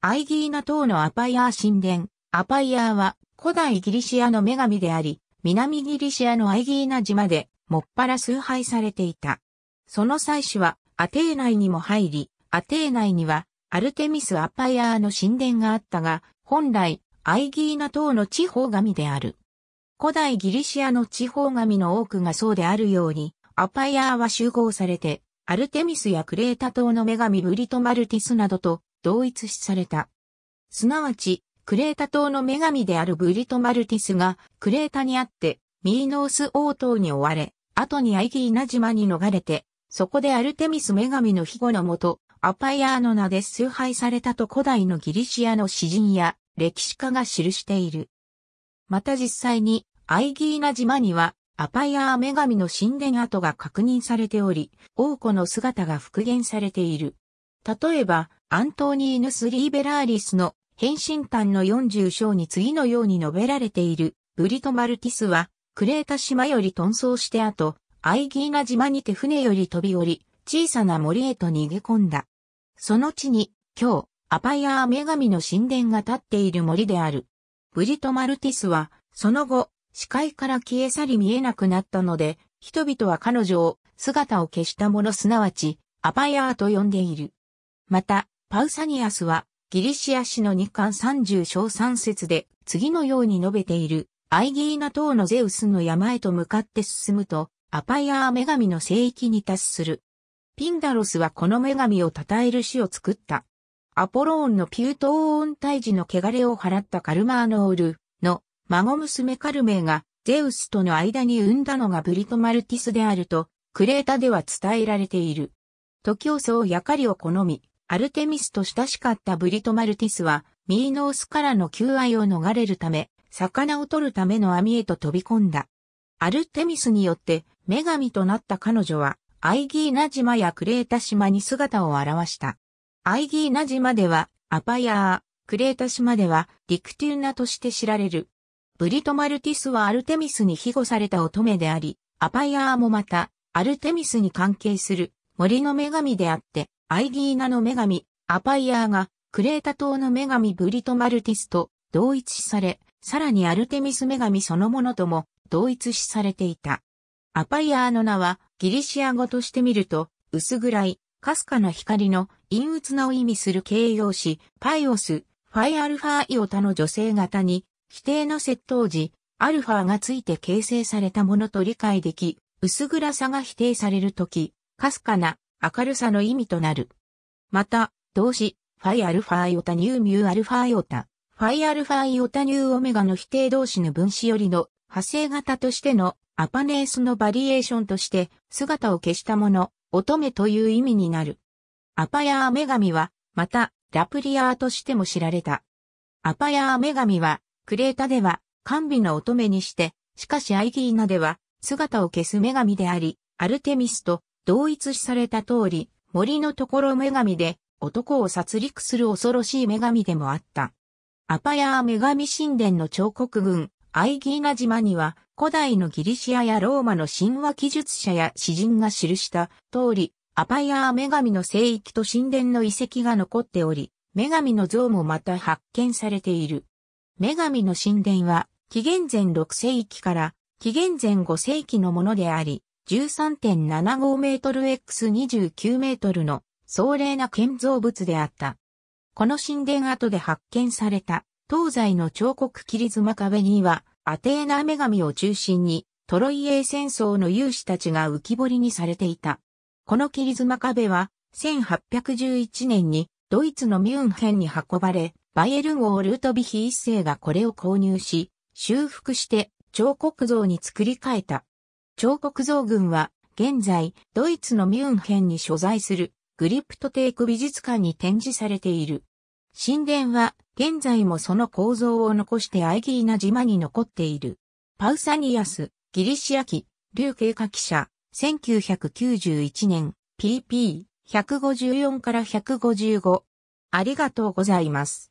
アイギーナ島のアパイアー神殿。アパイアーは古代ギリシアの女神であり、南ギリシアのアイギーナ島でもっぱら崇拝されていた。その祭祀はアテー内にも入り、アテー内にはアルテミス・アパイアーの神殿があったが、本来アイギーナ島の地方神である。古代ギリシアの地方神の多くがそうであるように、アパイアーは集合されて、アルテミスやクレータ島の女神ブリトマルティスなどと同一視された。すなわち、クレータ島の女神であるブリト・マルティスが、クレータにあって、ミーノース王島に追われ、後にアイギーナ島に逃れて、そこでアルテミス女神の庇護のもと、アパイアーの名で崇拝されたと古代のギリシアの詩人や歴史家が記している。また実際に、アイギーナ島には、アパイアー女神の神殿跡が確認されており、王子の姿が復元されている。例えば、アントニーヌス・リーベラーリスの変身譚の40章に次のように述べられている、ブリト・マルティスは、クレータ島より遁走して後、アイギーナ島にて船より飛び降り、小さな森へと逃げ込んだ。その地に、今日、アパイアー女神の神殿が建っている森である。ブリト・マルティスは、その後、視界から消え去り見えなくなったので、人々は彼女を姿を消した者すなわち、アパイアーと呼んでいる。また、パウサニアスは、ギリシア史の2巻30章3節で、次のように述べている、アイギーナ島のゼウスの山へと向かって進むと、アパイアー女神の聖域に達する。ピンダロスはこの女神を称える死を作った。アポローンのピュートオーン退治の汚れを払ったカルマーノールの孫娘カルメーがゼウスとの間に産んだのがブリトマルティスであるとクレータでは伝えられている。時をそうやかりを好み、アルテミスと親しかったブリト・マルティスは、ミーノースからの求愛を逃れるため、魚を取るための網へと飛び込んだ。アルテミスによって女神となった彼女は、アイギーナ島やクレータ島に姿を現した。アイギーナ島ではアパヤー、クレータ島ではリクテューナとして知られる。ブリトマルティスはアルテミスに庇護された乙女であり、アパヤーもまたアルテミスに関係する森の女神であって、アイギーナの女神、アパイアーが、クレータ島の女神ブリト・マルティスと同一視され、さらにアルテミス女神そのものとも同一視されていた。アパイアーの名はギリシア語として見ると、薄暗い、かすかな光の陰鬱なを意味する形容詞、パイオス、ファイアルファイオタの女性型に、否定の窃盗時、アルファがついて形成されたものと理解でき、薄暗さが否定されるとき、かすかな明るさの意味となる。また、動詞、ファイアルファイオタニューミューアルファイオタ、ファイアルファイオタニューオメガの否定動詞の分子よりの派生型としてのアパネースのバリエーションとして姿を消したもの、乙女という意味になる。アパヤー女神は、また、ラプリアーとしても知られた。アパヤー女神は、クレータでは、甘美の乙女にして、しかしアイギーナでは、姿を消す女神であり、アルテミスと同一視された通り、森のところ女神で、男を殺戮する恐ろしい女神でもあった。アパヤー女神神殿の彫刻群、アイギーナ島には、古代のギリシアやローマの神話記述者や詩人が記した通り、アパヤー女神の聖域と神殿の遺跡が残っており、女神の像もまた発見されている。女神の神殿は、紀元前6世紀から紀元前5世紀のものであり、13.75メートル X29 メートルの壮麗な建造物であった。この神殿跡で発見された東西の彫刻切妻壁にはアテーナ女神を中心にトロイエー戦争の勇士たちが浮き彫りにされていた。この切妻壁は1811年にドイツのミュンヘンに運ばれ、バイエルン王ルートビヒ一世がこれを購入し、修復して彫刻像に作り変えた。彫刻像群は、現在、ドイツのミュンヘンに所在する、グリプトテイク美術館に展示されている。神殿は、現在もその構造を残してアイギーナ島に残っている。パウサニアス、ギリシア記、流経過記者、1991年、pp154 から155。ありがとうございます。